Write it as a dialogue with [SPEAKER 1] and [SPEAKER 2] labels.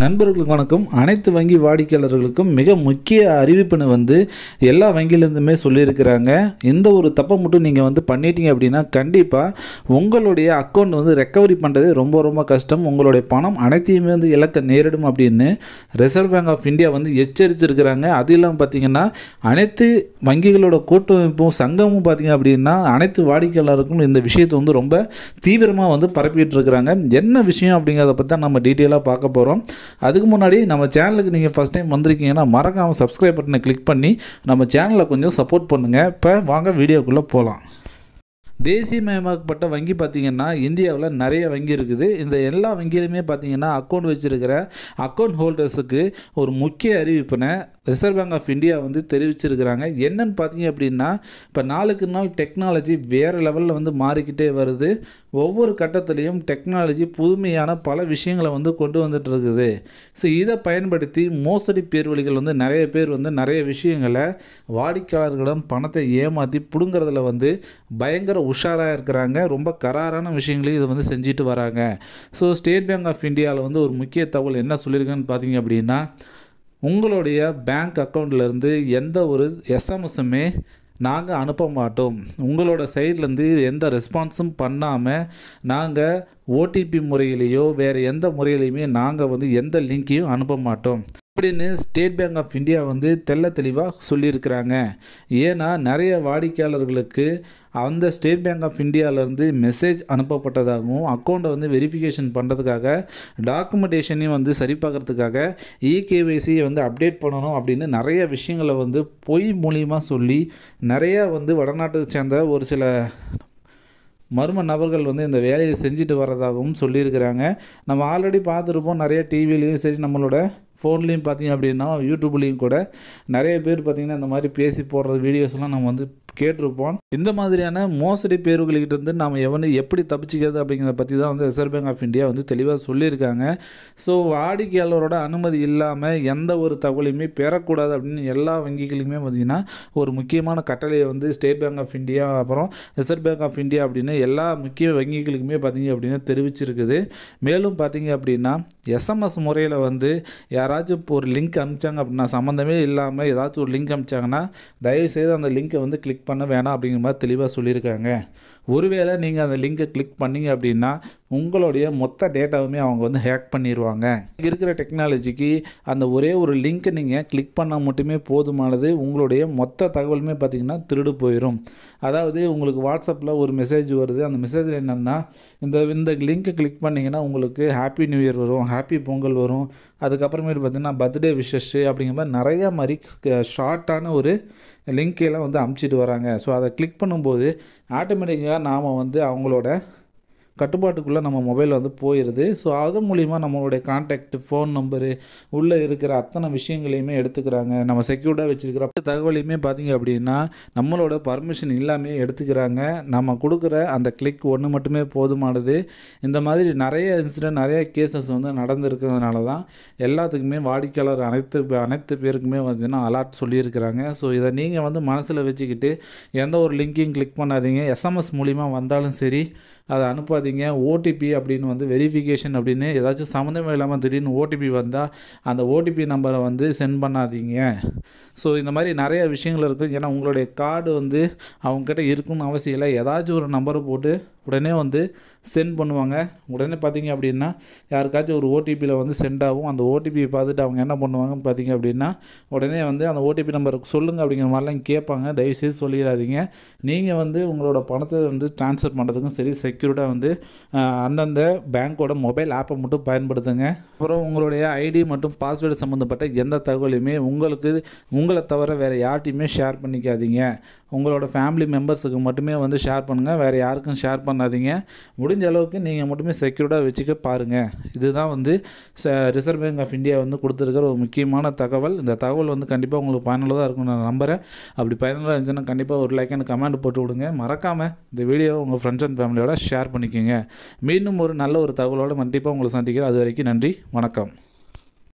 [SPEAKER 1] நண்பர்களுக்கு வணக்கம் அனைத்து வங்கி வாடிக்கையாளர்களுக்கும் மிக முக்கிய அறிவிப்புன்னு வந்து எல்லா வங்கியிலேருந்துமே சொல்லியிருக்கிறாங்க இந்த ஒரு தப்பை மட்டும் நீங்கள் வந்து பண்ணிட்டீங்க அப்படின்னா கண்டிப்பாக உங்களுடைய அக்கௌண்ட் வந்து ரெக்கவரி பண்ணுறது ரொம்ப ரொம்ப கஷ்டம் உங்களுடைய பணம் அனைத்தையுமே வந்து இழக்க நேரிடும் அப்படின்னு ரிசர்வ் பேங்க் ஆஃப் இந்தியா வந்து எச்சரித்திருக்கிறாங்க அது இல்லாமல் பார்த்தீங்கன்னா அனைத்து வங்கிகளோட கூட்டமைப்பும் சங்கமும் பார்த்தீங்க அப்படின்னா அனைத்து வாடிக்கையாளருக்கும் இந்த விஷயத்தை வந்து ரொம்ப தீவிரமாக வந்து பரப்பிட்டு இருக்கிறாங்க என்ன விஷயம் அப்படிங்கிறத பற்றி நம்ம டீட்டெயிலாக பார்க்க போகிறோம் அதுக்கு முன்னாடி நம்ம சேனலுக்கு நீங்கள் ஃபஸ்ட் டைம் வந்திருக்கீங்கன்னா மறக்காமல் சப்ஸ்கிரைப் பட்டனை கிளிக் பண்ணி நம்ம சேனலை கொஞ்சம் சப்போர்ட் பண்ணுங்கள் இப்போ வாங்க வீடியோக்குள்ளே போகலாம் தேசியமயமாக்கப்பட்ட வங்கி பார்த்திங்கன்னா இந்தியாவில் நிறைய வங்கி இருக்குது இந்த எல்லா வங்கியிலுமே பார்த்திங்கன்னா அக்கௌண்ட் வச்சுருக்கிற அக்கௌண்ட் ஹோல்டர்ஸுக்கு ஒரு முக்கிய அறிவிப்பினை ரிசர்வ் பேங்க் ஆஃப் இந்தியா வந்து தெரிவிச்சிருக்கிறாங்க என்னன்னு பார்த்தீங்க அப்படின்னா இப்போ நாளுக்கு நாள் டெக்னாலஜி வேறு லெவலில் வந்து மாறிக்கிட்டே வருது ஒவ்வொரு கட்டத்துலேயும் டெக்னாலஜி புதுமையான பல விஷயங்களை வந்து கொண்டு வந்துட்டு இருக்குது ஸோ இதை பயன்படுத்தி மோசடி பேர்வழிகள் வந்து நிறைய பேர் வந்து நிறைய விஷயங்களை வாடிக்கையாளர்களிடம் பணத்தை ஏமாற்றி பிடுங்கிறதுல வந்து பயங்கர உஷாராக இருக்கிறாங்க ரொம்ப கராரான விஷயங்களையும் இதை வந்து செஞ்சுட்டு வராங்க ஸோ ஸ்டேட் பேங்க் ஆஃப் இந்தியாவில் வந்து ஒரு முக்கிய தகவல் என்ன சொல்லியிருக்கேன்னு பார்த்தீங்க அப்படின்னா உங்களுடைய பேங்க் அக்கௌண்ட்லேருந்து எந்த ஒரு எஸ்எம்எஸ்ஸுமே நாங்கள் அனுப்ப மாட்டோம் உங்களோட சைட்லேருந்து எந்த ரெஸ்பான்ஸும் பண்ணாமல் நாங்கள் ஓடிபி முறையிலேயோ வேறு எந்த முறையிலையுமே நாங்கள் வந்து எந்த லிங்க்கையும் அனுப்ப மாட்டோம் அப்படின்னு ஸ்டேட் பேங்க் ஆஃப் இந்தியா வந்து தெல்ல தெளிவாக சொல்லியிருக்கிறாங்க ஏன்னா நிறைய வாடிக்கையாளர்களுக்கு அந்த ஸ்டேட் பேங்க் ஆஃப் இந்தியாவிலேருந்து மெசேஜ் அனுப்பப்பட்டதாகவும் அக்கௌண்ட்டை வந்து வெரிஃபிகேஷன் பண்ணுறதுக்காக டாக்குமெண்டேஷனையும் வந்து சரி பார்க்குறதுக்காக இகேவைசியை வந்து அப்டேட் பண்ணணும் அப்படின்னு நிறைய விஷயங்களை வந்து பொய் மூலியமாக சொல்லி நிறையா வந்து வடநாட்டை சேர்ந்த ஒரு சில மர்ம நபர்கள் வந்து இந்த வேலையை செஞ்சுட்டு வர்றதாகவும் சொல்லியிருக்கிறாங்க நம்ம ஆல்ரெடி பார்த்துருப்போம் நிறைய டிவிலையும் சரி நம்மளோட ஃபோன்லேயும் பார்த்தீங்க அப்படின்னா யூடியூப்லேயும் கூட நிறைய பேர் பார்த்திங்கன்னா இந்த மாதிரி பேசி போடுற வீடியோஸ்லாம் நம்ம வந்து கேட்டிருப்போம் இந்த மாதிரியான மோசடி பேர்வுகள்கிட்ட இருந்து நாம் எவனு எப்படி தப்பிச்சிக்கிறது அப்படிங்கிறத பற்றி தான் வந்து ரிசர்வ் பேங்க் ஆஃப் இந்தியா வந்து தெளிவாக சொல்லியிருக்காங்க ஸோ வாடிக்கையாளரோட அனுமதி இல்லாமல் எந்த ஒரு தகவலையுமே பெறக்கூடாது அப்படின்னு எல்லா வங்கிகளுமே பார்த்திங்கன்னா ஒரு முக்கியமான கட்டளையை வந்து ஸ்டேட் பேங்க் ஆஃப் இந்தியா அப்புறம் ரிசர்வ் பேங்க் ஆஃப் இந்தியா அப்படின்னு எல்லா முக்கிய வங்கிகளுக்குமே பார்த்திங்க அப்படின்னா தெரிவிச்சிருக்குது மேலும் பார்த்திங்க அப்படின்னா எஸ்எம்எஸ் முறையில் வந்து யாராச்சும் ஒரு லிங்க் அனுப்பிச்சாங்க அப்படின்னா சம்மந்தமே இல்லாமல் ஏதாச்சும் ஒரு லிங்க் அனுப்பிச்சாங்கன்னா தயவுசெய்து அந்த லிங்க்கை வந்து கிளிக் பண்ண வேணாம் அப்படிங்கிற மாதிரி தெளிவாக சொல்லியிருக்காங்க ஒருவேளை நீங்கள் அந்த லிங்கை கிளிக் பண்ணிங்க அப்படின்னா உங்களுடைய மொத்த டேட்டாவுமே அவங்க வந்து ஹேக் பண்ணிடுவாங்க இருக்கிற டெக்னாலஜிக்கு அந்த ஒரே ஒரு லிங்க்கை நீங்கள் கிளிக் பண்ணால் மட்டுமே போதுமானது உங்களுடைய மொத்த தகவலுமே பார்த்திங்கன்னா திருடு போயிடும் அதாவது உங்களுக்கு வாட்ஸ்அப்பில் ஒரு மெசேஜ் வருது அந்த மெசேஜில் என்னென்னா இந்த இந்த லிங்க்கை கிளிக் பண்ணிங்கன்னா உங்களுக்கு ஹாப்பி நியூ இயர் வரும் ஹாப்பி பொங்கல் வரும் அதுக்கப்புறமேட்டு பார்த்திங்கன்னா பர்த்டே விஷஸ்ஸு அப்படிங்கிற மாதிரி நிறையா மாதிரி ஷார்ட்டான ஒரு லிங்க்கெல்லாம் வந்து அமுச்சிட்டு வராங்க ஸோ அதை கிளிக் பண்ணும்போது ஆட்டோமேட்டிக்காக நாம் வந்து அவங்களோட கட்டுப்பாட்டுக்குள்ளே நம்ம மொபைல் வந்து போயிடுது ஸோ அது மூலிமா நம்மளுடைய கான்டாக்ட் ஃபோன் நம்பரு உள்ளே இருக்கிற அத்தனை விஷயங்களையுமே எடுத்துக்கிறாங்க நம்ம செக்யூர்டாக வச்சுருக்கிற தகவலையுமே பார்த்திங்க அப்படின்னா நம்மளோட பர்மிஷன் இல்லாமே எடுத்துக்கிறாங்க நம்ம கொடுக்குற அந்த கிளிக் ஒன்று மட்டுமே போதுமானது இந்த மாதிரி நிறைய இன்சிடென்ட் நிறைய கேசஸ் வந்து நடந்திருக்கிறதுனால தான் எல்லாத்துக்குமே வாடிக்கையாளர் அனைத்து அனைத்து பேருக்குமே வந்துன்னா அலாட் சொல்லியிருக்கிறாங்க ஸோ இதை நீங்கள் வந்து மனசில் வச்சுக்கிட்டு எந்த ஒரு லிங்கையும் கிளிக் பண்ணாதீங்க எஸ்எம்எஸ் மூலிமா வந்தாலும் சரி அதை அனுப்பாதீங்க ஓடிபி அப்படின்னு வந்து வெரிஃபிகேஷன் அப்படின்னு ஏதாச்சும் சம்மந்தமே இல்லாமல் திடீர்னு ஓடிபி வந்தால் அந்த ஓடிபி நம்பரை வந்து சென்ட் பண்ணாதீங்க ஸோ இந்த மாதிரி நிறைய விஷயங்கள் இருக்குது ஏன்னா உங்களுடைய கார்டு வந்து அவங்கக்கிட்ட இருக்குன்னு அவசியம் இல்லை ஏதாச்சும் ஒரு நம்பரை போட்டு உடனே வந்து சென்ட் பண்ணுவாங்க உடனே பார்த்திங்க அப்படின்னா யாருக்காச்சும் ஒரு ஓடிபியில் வந்து சென்ட் ஆகும் அந்த ஓடிபியை பார்த்துட்டு அவங்க என்ன பண்ணுவாங்கன்னு பார்த்திங்க அப்படின்னா உடனே வந்து அந்த ஓடிபி நம்பருக்கு சொல்லுங்கள் அப்படிங்கிற மாதிரிலாம் கேட்பாங்க தயவுசெய்து சொல்லிடாதீங்க நீங்கள் வந்து உங்களோட பணத்தை வந்து ட்ரான்ஸ்ஃபர் பண்ணுறதுக்கும் சரி செக்யூர்டாக வந்து அந்தந்த பேங்க்கோட மொபைல் ஆப்பை மட்டும் பயன்படுத்துங்க அப்புறம் உங்களுடைய ஐடி மற்றும் பாஸ்வேர்டு சம்மந்தப்பட்ட எந்த தகவலையுமே உங்களுக்கு உங்களை தவிர வேறு யார்ட்டையுமே ஷேர் பண்ணிக்காதீங்க உங்களோட ஃபேமிலி மெம்பர்ஸுக்கு மட்டுமே வந்து ஷேர் பண்ணுங்கள் வேறு யாருக்கும் ஷேர் பண்ணாதீங்க முடிஞ்ச அளவுக்கு நீங்கள் மட்டுமே செக்யூர்டாக வச்சுக்க பாருங்கள் இதுதான் வந்து ரிசர்வ் பேங்க் ஆஃப் இந்தியா வந்து கொடுத்துருக்கிற ஒரு முக்கியமான தகவல் இந்த தகவல் வந்து கண்டிப்பாக உங்களுக்கு பயனுள்ளதாக இருக்கும் நான் நம்புகிறேன் அப்படி பயனுள்ள இருந்துச்சுன்னா கண்டிப்பாக ஒரு லைக் அண்ட் கமெண்ட் போட்டு விடுங்க மறக்காமல் இந்த வீடியோ உங்கள் ஃப்ரெண்ட்ஸ் அண்ட் ஃபேமிலியோட ஷேர் பண்ணிக்கோங்க மீண்டும் ஒரு நல்ல ஒரு தகவலோடு கண்டிப்பாக உங்களை சந்திக்கிறேன் அது வரைக்கும் நன்றி வணக்கம்